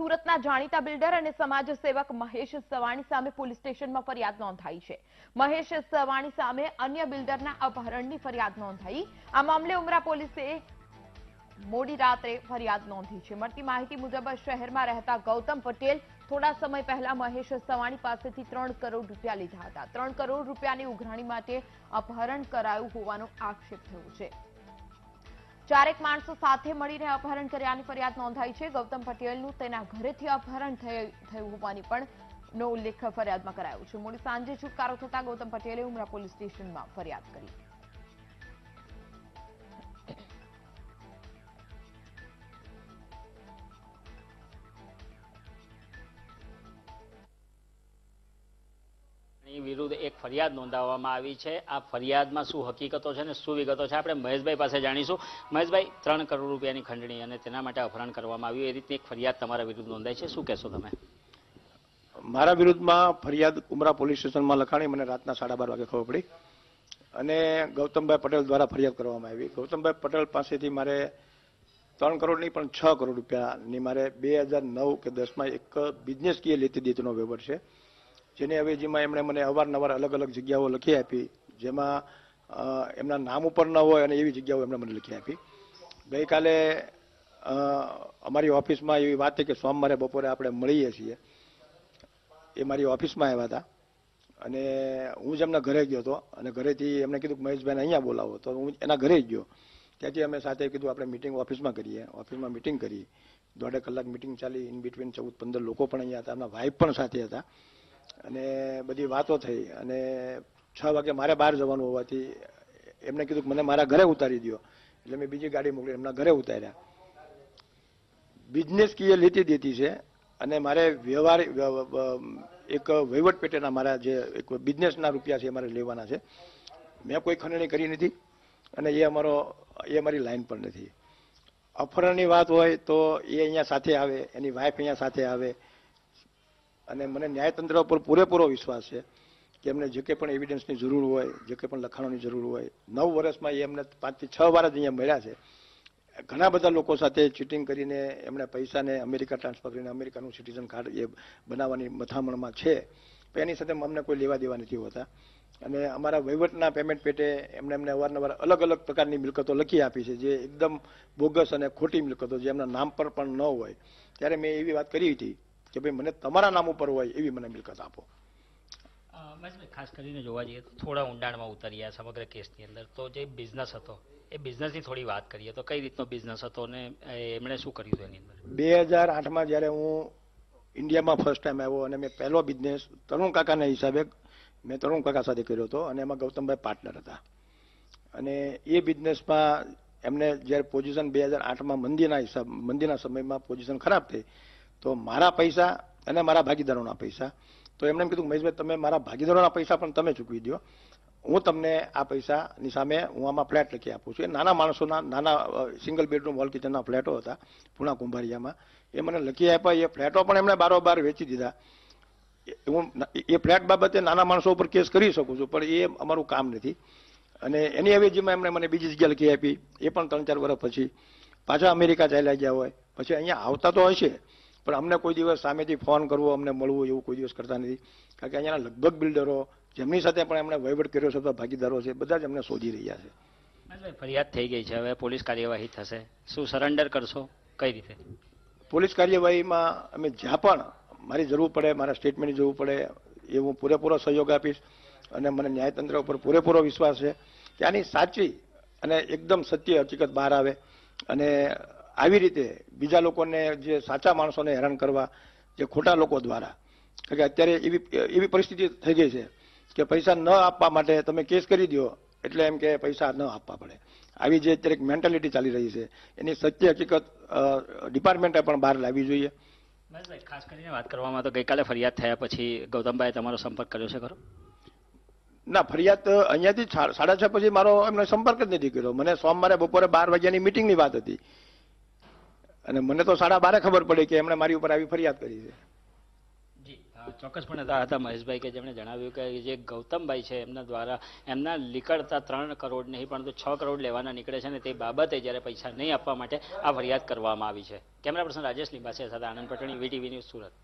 સુરતના જાણીતા બિલ્ડર અને સમાજ સેવક મહેશ સવાણી સામે પોલીસ સ્ટેશનમાં ફરિયાદ નોંધાઈ છે મહેશ સવાણી સામે અન્ય બિલ્ડરના અપહરણની ફરિયાદ નોંધાઈ આ મામલે ઉમરા પોલીસે મોડી રાત્રે ફરિયાદ નોંધી છે મળતી માહિતી મુજબ શહેરમાં રહેતા ગૌતમ પટેલ થોડા સમય પહેલા મહેશ સવાણી પાસેથી ત્રણ કરોડ રૂપિયા લીધા હતા ત્રણ કરોડ રૂપિયાની ઉઘરાણી માટે અપહરણ કરાયું હોવાનો આક્ષેપ થયો છે ચારેક માણસો સાથે મળીને અપહરણ કર્યાની ફરિયાદ નોંધાઈ છે ગૌતમ પટેલનું તેના ઘરેથી અપહરણ થયું હોવાની પણ નો ઉલ્લેખ ફરિયાદમાં કરાયો છે મોડી સાંજે છુટકારો થતા ગૌતમ પટેલે ઉમરા પોલીસ સ્ટેશનમાં ફરિયાદ કરી વિરુદ્ધ એક ફરિયાદ નોંધાવવામાં આવી છે આ ફરિયાદમાં શું હકીકતો છે અને શું વિગતો છે આપણે મહેશભાઈ પાસે જાણીશું મહેશભાઈ ત્રણ કરોડ રૂપિયાની ખંડણી અને તેના માટે અપહરણ કરવામાં આવ્યું એ રીતની એક ફરિયાદ તમારા વિરુદ્ધ નોંધાય છે શું કહેશો તમે મારા વિરુદ્ધમાં ફરિયાદ ઉમરા પોલીસ સ્ટેશનમાં લખાણી મને રાતના સાડા બાર વાગે ખબર પડી અને ગૌતમભાઈ પટેલ દ્વારા ફરિયાદ કરવામાં આવી ગૌતમભાઈ પટેલ પાસેથી મારે ત્રણ કરોડ નહીં પણ છ કરોડ રૂપિયાની મારે બે હજાર નવ કે દસમાં એક બિઝનેસ કીએ લેતી દેતીનો વ્યવહાર છે જેની અવેજીમાં એમણે મને અવારનવાર અલગ અલગ જગ્યાઓ લખી આપી જેમાં એમના નામ ઉપર ન હોય અને એવી જગ્યાઓ એમણે મને લખી આપી ગઈકાલે અમારી ઓફિસમાં એવી વાત થઈ કે સોમવારે બપોરે આપણે મળીએ છીએ એ મારી ઓફિસમાં આવ્યા હતા અને હું જ એમના ઘરે ગયો હતો અને ઘરેથી એમને કીધું કે મહેશભાઈને અહીંયા બોલાવો તો હું એના ઘરે જ ગયો ત્યાંથી અમે સાથે કીધું આપણે મિટિંગ ઓફિસમાં કરીએ ઓફિસમાં મિટિંગ કરી દોઢેક કલાક મિટિંગ ચાલી ઇન બિટવીન ચૌદ પંદર લોકો પણ અહીંયા હતા એમના વાઇફ પણ સાથે હતા અને બધી વાતો થઈ અને છ વાગે મારે બહાર જવાનું હોવાથી એમને કીધું કે મને મારા ઘરે ઉતારી દો એટલે મેં બીજી ગાડી મોકલી એમના ઘરે ઉતાર્યા બિઝનેસ કીએ લીટી દીધી છે અને મારે વ્યવહાર એક વહીવટ પેટેના મારા જે એક બિઝનેસના રૂપિયા છે એ મારે લેવાના છે મેં કોઈ ખંડણી કરી નથી અને એ અમારો એ અમારી લાઈન પણ નથી અફરણની વાત હોય તો એ અહીંયા સાથે આવે એની વાઈફ અહીંયા સાથે આવે અને મને ન્યાયતંત્ર ઉપર પૂરેપૂરો વિશ્વાસ છે કે એમને જે કંઈ પણ એવિડન્સની જરૂર હોય જે કંઈ પણ લખાણોની જરૂર હોય નવ વર્ષમાં એ એમને પાંચથી છ વાર જ અહીંયા મળ્યા છે ઘણા બધા લોકો સાથે ચીટિંગ કરીને એમણે પૈસાને અમેરિકા ટ્રાન્સફર કરીને અમેરિકાનું સિટીઝન કાર્ડ એ બનાવવાની મથામણમાં છે એની સાથે અમને કોઈ લેવા દેવા નથી હોતા અને અમારા વહીવટના પેમેન્ટ પેટે એમણે એમને અવારનવાર અલગ અલગ પ્રકારની મિલકતો લખી આપી છે જે એકદમ બોગસ અને ખોટી મિલકતો જે એમના નામ પર પણ ન હોય ત્યારે મેં એવી વાત કરી હતી કે ભાઈ મને તમારા નામ ઉપર હોય એવી મને મિલકત આપો ખાસ કરીને જોવા જઈએ તો થોડા ઊંડાણમાં ઉતરીએ સમગ્ર કેસની અંદર તો જે બિઝનેસ હતો એ બિઝનેસની થોડી વાત કરીએ તો કઈ રીતનો બિઝનેસ હતો અને એમણે શું કર્યું હતું એની અંદર બે હજાર આઠમાં જ્યારે હું ઇન્ડિયામાં ફર્સ્ટ ટાઈમ આવ્યો અને મેં પહેલો બિઝનેસ તરુણ કાકાના હિસાબે મેં તરુણ કાકા સાથે કર્યો હતો અને એમાં ગૌતમભાઈ પાર્ટનર હતા અને એ બિઝનેસમાં એમને જ્યારે પોઝિશન બે હજાર આઠમાં મંદીના હિસાબ મંદીના સમયમાં પોઝિશન ખરાબ થઈ તો મારા પૈસા અને મારા ભાગીદારોના પૈસા તો એમણે એમ કીધું મહેશભાઈ તમે મારા ભાગીદારોના પૈસા પણ તમે ચૂકવી દો હું તમને આ પૈસાની સામે હું આમાં ફ્લેટ લખી આપું છું એ નાના માણસોના નાના સિંગલ બેડરૂમ વોલ કિચનના ફ્લેટો હતા પૂણા કુંભારિયામાં એ મને લખી આપ્યા એ ફ્લેટો પણ એમણે બારોબાર વેચી દીધા હું એ ફ્લેટ બાબતે નાના માણસો ઉપર કેસ કરી શકું છું પણ એ અમારું કામ નથી અને એની અવેજીમાં એમણે મને બીજી જગ્યા લખી આપી એ પણ ત્રણ ચાર વર્ષ પછી પાછા અમેરિકા ચાલ્યા ગયા હોય પછી અહીંયા આવતા તો હશે પણ અમને કોઈ દિવસ સામેથી ફોન કરવો અમને મળવું એવું કોઈ દિવસ કરતા નથી કારણ કે અહીંયાના લગભગ બિલ્ડરો જેમની સાથે પણ એમણે વહીવટ કર્યો છે બધા ભાગીદારો છે બધા જ અમને શોધી રહ્યા છે ફરિયાદ થઈ ગઈ છે હવે પોલીસ કાર્યવાહી થશે શું સરેન્ડર કરશો કઈ રીતે પોલીસ કાર્યવાહીમાં અમે જ્યાં પણ મારી જરૂર પડે મારા સ્ટેટમેન્ટ જરૂર પડે એ હું પૂરેપૂરો સહયોગ આપીશ અને મને ન્યાયતંત્ર ઉપર પૂરેપૂરો વિશ્વાસ છે ત્યાંની સાચી અને એકદમ સત્ય હકીકત બહાર આવે અને આવી રીતે બીજા લોકોને જે સાચા માણસોને હેરાન કરવા જે ખોટા લોકો દ્વારા કે અત્યારે એવી એવી પરિસ્થિતિ થઈ ગઈ છે કે પૈસા ન આપવા માટે તમે કેસ કરી દો એટલે એમ કે પૈસા ન આપવા પડે આવી જે અત્યારે મેન્ટાલિટી ચાલી રહી છે એની સત્ય હકીકત ડિપાર્ટમેન્ટે પણ બહાર લાવવી જોઈએ ખાસ કરીને વાત કરવામાં તો ગઈકાલે ફરિયાદ થયા પછી ગૌતમભાઈ તમારો સંપર્ક કર્યો છે ખરો ના ફરિયાદ અહીંયાથી સાડા છ પછી મારો એમનો સંપર્ક જ નથી કર્યો મને સોમવારે બપોરે બાર વાગ્યાની મિટિંગની વાત હતી અને મને તો સાડા બારે ખબર પડી કે એમણે મારી ઉપર આવી ફરિયાદ કરી છે ચોક્કસપણે હતા મહેશભાઈ કે જેમણે જણાવ્યું કે જે ગૌતમભાઈ છે એમના દ્વારા એમના નીકળતા ત્રણ કરોડ નહીં પરંતુ છ કરોડ લેવાના નીકળે છે ને તે બાબતે જ્યારે પૈસા નહીં આપવા માટે આ ફરિયાદ કરવામાં આવી છે કેમેરા પર્સન રાજેશ લીંબાસિયા સાથે આનંદ પટણી વીટીવી ન્યૂઝ સુરત